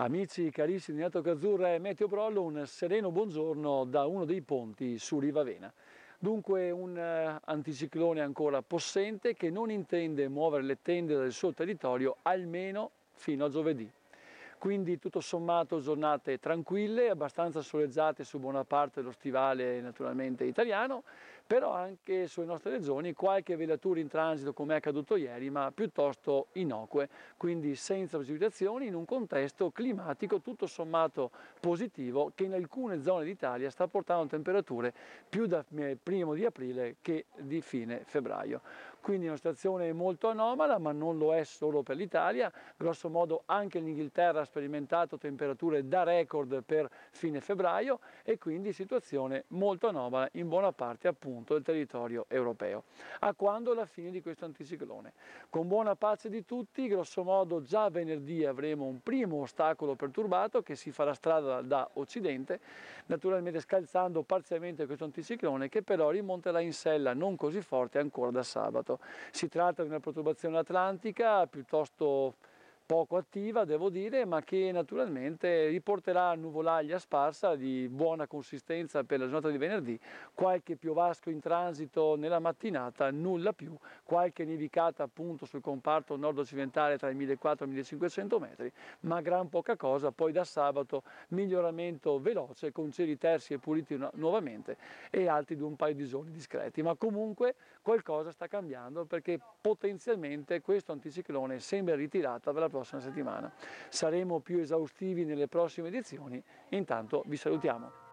Amici carissimi di Nato Cazzurra e Meteo Prollo, un sereno buongiorno da uno dei ponti su Rivavena. Dunque un eh, anticiclone ancora possente che non intende muovere le tende del suo territorio almeno fino a giovedì. Quindi tutto sommato giornate tranquille, abbastanza soleggiate su buona parte dello stivale naturalmente italiano, però anche sulle nostre regioni qualche velatura in transito come è accaduto ieri, ma piuttosto innocue, quindi senza precipitazioni in un contesto climatico tutto sommato positivo che in alcune zone d'Italia sta portando temperature più da eh, primo di aprile che di fine febbraio. Quindi una situazione molto anomala, ma non lo è solo per l'Italia, grosso modo anche l'Inghilterra ha sperimentato temperature da record per fine febbraio e quindi situazione molto anomala in buona parte appunto appunto del territorio europeo. A quando la fine di questo anticiclone? Con buona pace di tutti, grosso modo già venerdì avremo un primo ostacolo perturbato che si farà strada da occidente, naturalmente scalzando parzialmente questo anticiclone che però rimonterà in sella non così forte ancora da sabato. Si tratta di una perturbazione atlantica piuttosto poco attiva devo dire ma che naturalmente riporterà nuvolaglia sparsa di buona consistenza per la giornata di venerdì, qualche piovasco in transito nella mattinata, nulla più, qualche nevicata appunto sul comparto nord-occidentale tra i 1400 e i 1500 metri, ma gran poca cosa, poi da sabato miglioramento veloce con cieli tersi e puliti nuovamente e alti di un paio di giorni discreti, ma comunque qualcosa sta cambiando perché potenzialmente questo anticiclone sembra ritirato per la prossima prossima settimana. Saremo più esaustivi nelle prossime edizioni. Intanto vi salutiamo.